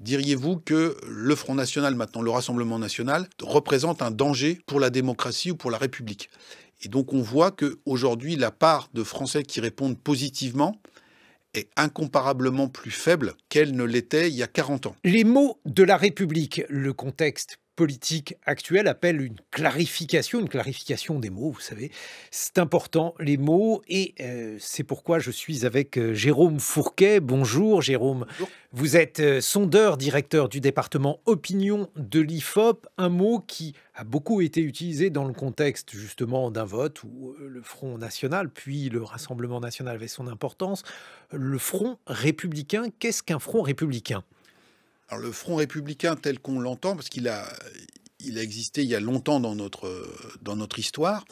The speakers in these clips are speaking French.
Diriez-vous que le Front National, maintenant le Rassemblement National, représente un danger pour la démocratie ou pour la République Et donc on voit qu'aujourd'hui, la part de Français qui répondent positivement est incomparablement plus faible qu'elle ne l'était il y a 40 ans. Les mots de la République, le contexte politique actuelle appelle une clarification, une clarification des mots, vous savez. C'est important, les mots, et euh, c'est pourquoi je suis avec euh, Jérôme Fourquet. Bonjour Jérôme. Vous êtes euh, sondeur, directeur du département opinion de l'IFOP, un mot qui a beaucoup été utilisé dans le contexte justement d'un vote où le Front national, puis le Rassemblement national avait son importance. Le Front républicain, qu'est-ce qu'un Front républicain alors le Front républicain tel qu'on l'entend, parce qu'il a, il a existé il y a longtemps dans notre, dans notre histoire,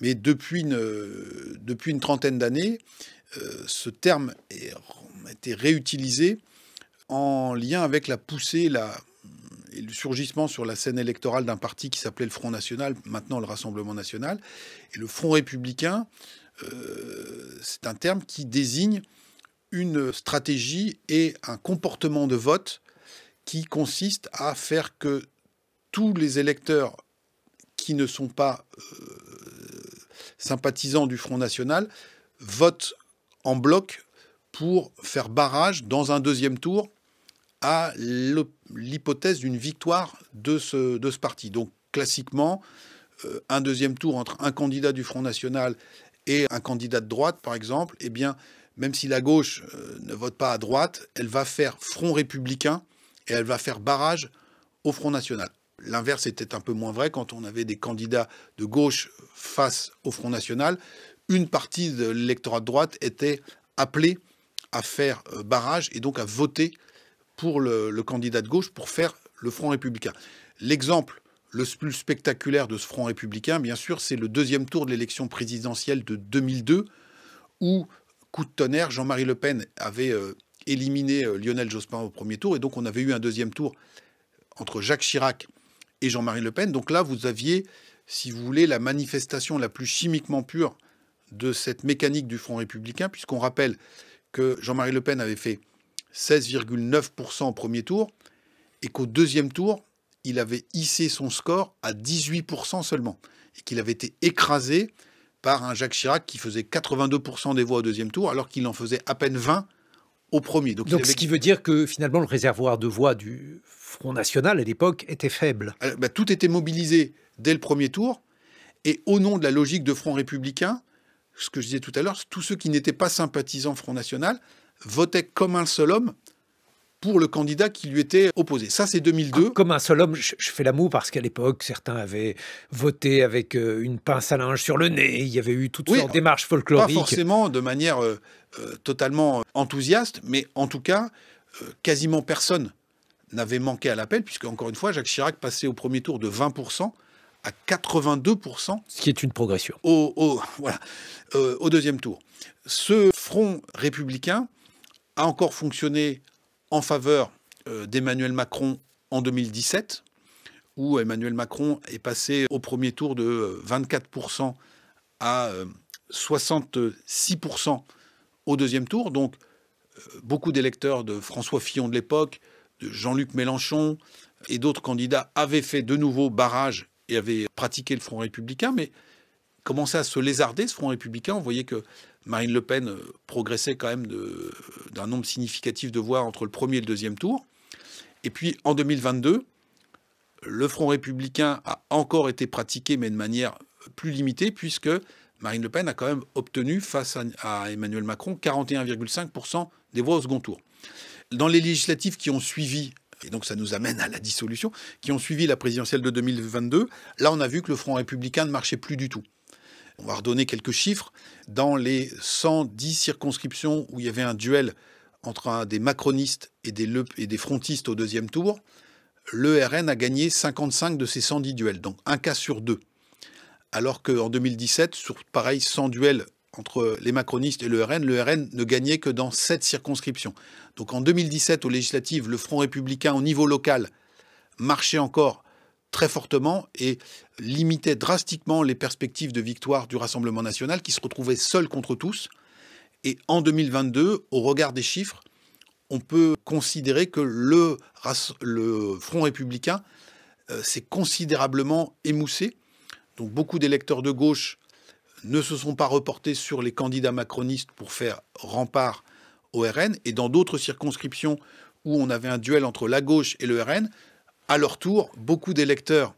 mais depuis une, depuis une trentaine d'années, euh, ce terme est, a été réutilisé en lien avec la poussée la, et le surgissement sur la scène électorale d'un parti qui s'appelait le Front National, maintenant le Rassemblement National. Et le Front républicain, euh, c'est un terme qui désigne une stratégie et un comportement de vote qui consiste à faire que tous les électeurs qui ne sont pas euh, sympathisants du Front National votent en bloc pour faire barrage dans un deuxième tour à l'hypothèse d'une victoire de ce, de ce parti. Donc classiquement, euh, un deuxième tour entre un candidat du Front National et un candidat de droite, par exemple, eh bien, même si la gauche euh, ne vote pas à droite, elle va faire front républicain et elle va faire barrage au Front National. L'inverse était un peu moins vrai quand on avait des candidats de gauche face au Front National. Une partie de l'électorat de droite était appelée à faire euh, barrage et donc à voter pour le, candidat de gauche pour faire le Front républicain. L'exemple le plus spectaculaire de ce Front républicain, bien sûr, c'est le deuxième tour de l'élection présidentielle de 2002, où, coup de tonnerre, Jean-Marie Le Pen avait euh, éliminer euh, Lionel Jospin au premier tour. Et donc, on avait eu un deuxième tour entre Jacques Chirac et Jean-Marie Le Pen. Donc là, vous aviez, si vous voulez, la manifestation la plus chimiquement pure de cette mécanique du Front républicain, puisqu'on rappelle que Jean-Marie Le Pen avait fait 16,9% au premier tour, et qu'au deuxième tour, il avait hissé son score à 18% seulement, et qu'il avait été écrasé par un Jacques Chirac qui faisait 82% des voix au deuxième tour, alors qu'il en faisait à peine 20 premier. Donc, ce qui veut dire que finalement le réservoir de voix du Front National à l'époque était faible. Euh, bah, tout était mobilisé dès le premier tour, et au nom de la logique de Front républicain, ce que je disais tout à l'heure, tous ceux qui n'étaient pas sympathisants Front National votaient comme un seul homme pour le candidat qui lui était opposé. Ça, c'est 2002. Ah, comme un seul homme, je, fais l'amour, parce qu'à l'époque, certains avaient voté avec euh, une pince à linge sur le nez. Il y avait eu toutes oui, sortes de démarches folkloriques. Pas forcément de manière euh, euh, totalement enthousiaste, mais en tout cas, quasiment personne n'avait manqué à l'appel, puisque, encore une fois, Jacques Chirac passait au premier tour de 20% à 82%. Ce qui est une progression. au deuxième tour. Ce front républicain a encore fonctionné en faveur euh, d'Emmanuel Macron en 2017, où Emmanuel Macron est passé au premier tour de 24% euh, à 66% euh, au deuxième tour. Donc, beaucoup d'électeurs de François Fillon de l'époque, de Jean-Luc Mélenchon et d'autres candidats avaient fait de nouveau barrage et avaient pratiqué le Front républicain, mais commençait à se lézarder, ce Front républicain. On voyait que Marine Le Pen euh, progressait quand même euh, d'un nombre significatif de voix entre le premier et le deuxième tour. Et puis en 2022, le Front républicain a encore été pratiqué, mais de manière euh, plus limitée, puisque Marine Le Pen a quand même obtenu, face à, Emmanuel Macron, 41,5% des voix au second tour. Dans les législatives qui ont suivi, et donc ça nous amène à la dissolution, qui ont suivi la présidentielle de 2022, là on a vu que le Front républicain ne marchait plus du tout. On va redonner quelques chiffres. Dans les 110 circonscriptions où il y avait un duel entre des macronistes et des, frontistes au deuxième tour, le RN a gagné 55 de ces 110 duels, donc un cas sur deux. Alors qu'en 2017, sur pareil 100 duels entre les macronistes et le RN, le RN ne gagnait que dans 7 circonscriptions. Donc en 2017, aux législatives, le Front républicain au niveau local marchait encore très fortement et limitait drastiquement les perspectives de victoire du Rassemblement national qui se retrouvait seul contre tous. Et en 2022, au regard des chiffres, on peut considérer que le, Front républicain euh, s'est considérablement émoussé. Donc beaucoup d'électeurs de gauche ne se sont pas reportés sur les candidats macronistes pour faire rempart au RN. Et dans d'autres circonscriptions où on avait un duel entre la gauche et le RN, à leur tour, beaucoup d'électeurs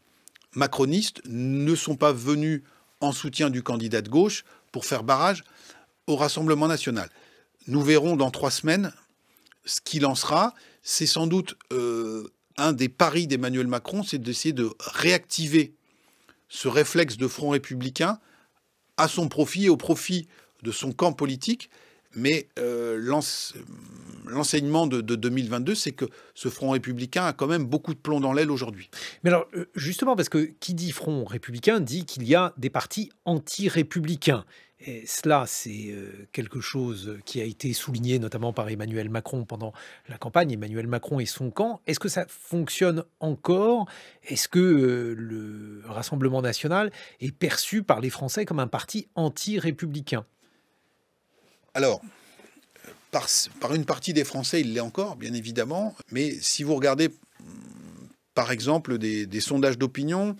macronistes ne sont pas venus en soutien du candidat de gauche pour faire barrage au Rassemblement national. Nous verrons dans trois semaines ce qu'il en sera. C'est sans doute euh, un des paris d'Emmanuel Macron, c'est d'essayer de réactiver ce réflexe de front républicain à son profit et au profit de son camp politique. Mais euh, l'enseignement de, 2022, c'est que ce front républicain a quand même beaucoup de plomb dans l'aile aujourd'hui. Mais alors, euh, justement, parce que qui dit front républicain dit qu'il y a des partis anti-républicains. Et cela, c'est euh, quelque chose qui a été souligné notamment par Emmanuel Macron pendant la campagne, Emmanuel Macron et son camp. Est-ce que ça fonctionne encore Est-ce que le Rassemblement national est perçu par les Français comme un parti anti-républicain alors, par, une partie des Français, il l'est encore, bien évidemment, mais si vous regardez mm, par exemple des, sondages d'opinion,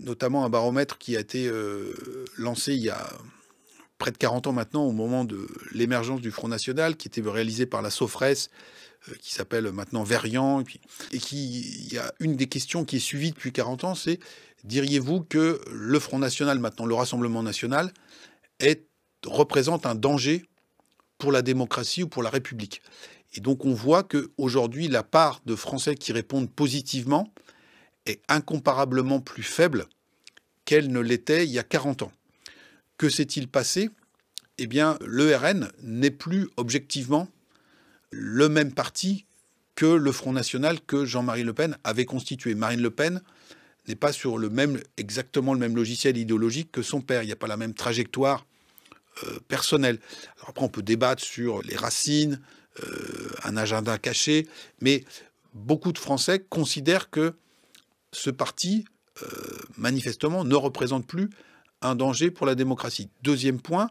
notamment un baromètre qui a été euh, lancé il y a près de 40 ans maintenant, au moment de l'émergence du Front National, qui était réalisé par la Sofresse, euh, qui s'appelle maintenant Verian, et, qui, il y a une des questions qui est suivie depuis 40 ans, c'est diriez-vous que le Front National, maintenant le Rassemblement National, représente un danger pour la démocratie ou pour la République. Et donc on voit aujourd'hui la part de Français qui répondent positivement est incomparablement plus faible qu'elle ne l'était il y a 40 ans. Que s'est-il passé Eh bien, l'ERN n'est plus objectivement le même parti que le Front National que Jean-Marie Le Pen avait constitué. Marine Le Pen n'est pas sur le même, exactement le même logiciel idéologique que son père. Il n'y a pas la même trajectoire euh, personnel. après, on peut débattre sur les racines, euh, un agenda caché, mais beaucoup de Français considèrent que ce parti, euh, manifestement, ne représente plus un danger pour la démocratie. Deuxième point,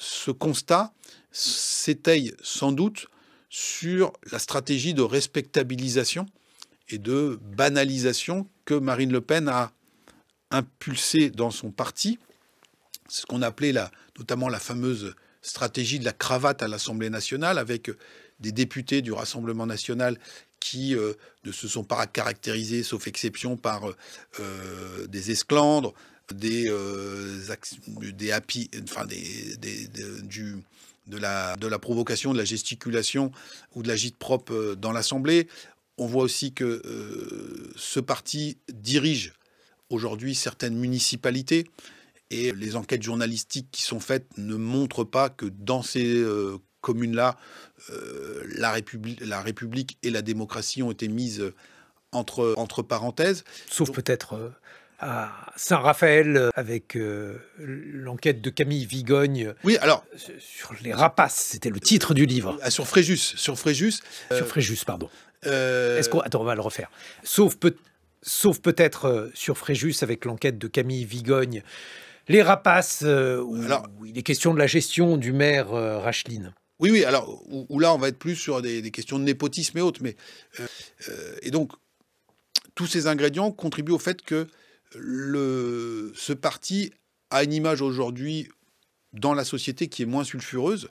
ce constat s'étaye sans doute sur la stratégie de respectabilisation et de banalisation que Marine Le Pen a impulsée dans son parti, ce qu'on appelait la, notamment la fameuse stratégie de la cravate à l'Assemblée nationale, avec euh, des députés du Rassemblement national qui euh, ne se sont pas caractérisés, sauf exception, par euh, des esclandres, des, enfin de, la, de la provocation, de la gesticulation ou de la propre dans l'Assemblée. On voit aussi que ce parti dirige aujourd'hui certaines municipalités. Et les enquêtes journalistiques qui sont faites ne montrent pas que dans ces euh, communes-là, euh, la, la, République et la démocratie ont été mises euh, entre, parenthèses. Sauf peut-être à Saint-Raphaël avec l'enquête de Camille Vigogne. Oui, alors. Sur les rapaces, c'était le titre du livre. Ah, sur Fréjus. Sur Fréjus. sur Fréjus, pardon. Est-ce qu'on. Attends, on va le refaire. Sauf peut sauf peut-être sur Fréjus avec l'enquête de Camille Vigogne les rapaces, euh, où, alors, il est question de la gestion du maire euh, Racheline. Oui, oui, alors où, là, on va être plus sur des, questions de népotisme et autres. Mais, euh, euh, et donc, tous ces ingrédients contribuent au fait que le, ce parti a une image aujourd'hui dans la société qui est moins sulfureuse.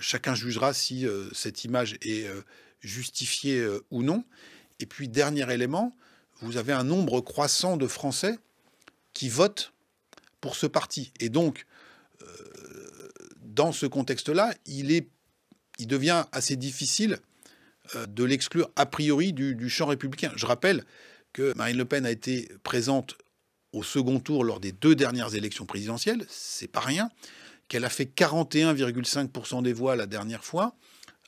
Chacun jugera si cette image est justifiée ou non. Et puis, dernier élément, vous avez un nombre croissant de Français qui votent ce parti. Et donc, euh, dans ce contexte-là, il, est, il devient assez difficile euh, de l'exclure a priori du, du, champ républicain. Je rappelle que Marine Le Pen a été présente au second tour lors des deux dernières élections présidentielles, c'est pas rien, qu'elle a fait 41,5% des voix la dernière fois,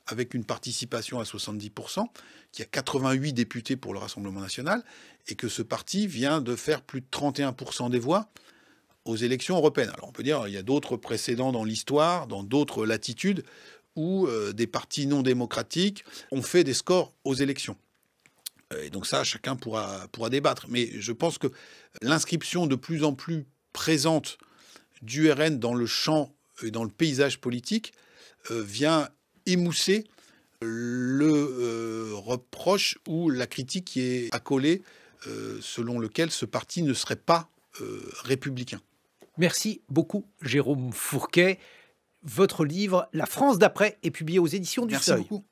avec une participation à 70%, qui a 88 députés pour le Rassemblement national, et que ce parti vient de faire plus de 31% des voix aux élections européennes. Alors on peut dire, il y a d'autres précédents dans l'histoire, dans d'autres latitudes, où euh, des partis non démocratiques ont fait des scores aux élections. Euh, et donc ça, chacun pourra, pourra débattre. Mais je pense que l'inscription de plus en plus présente du RN dans le champ et dans le paysage politique euh, vient émousser le reproche ou la critique qui est accolée selon lequel ce parti ne serait pas républicain. Merci beaucoup, Jérôme Fourquet. Votre livre La France d'après est publié aux éditions du Merci Seuil. Beaucoup.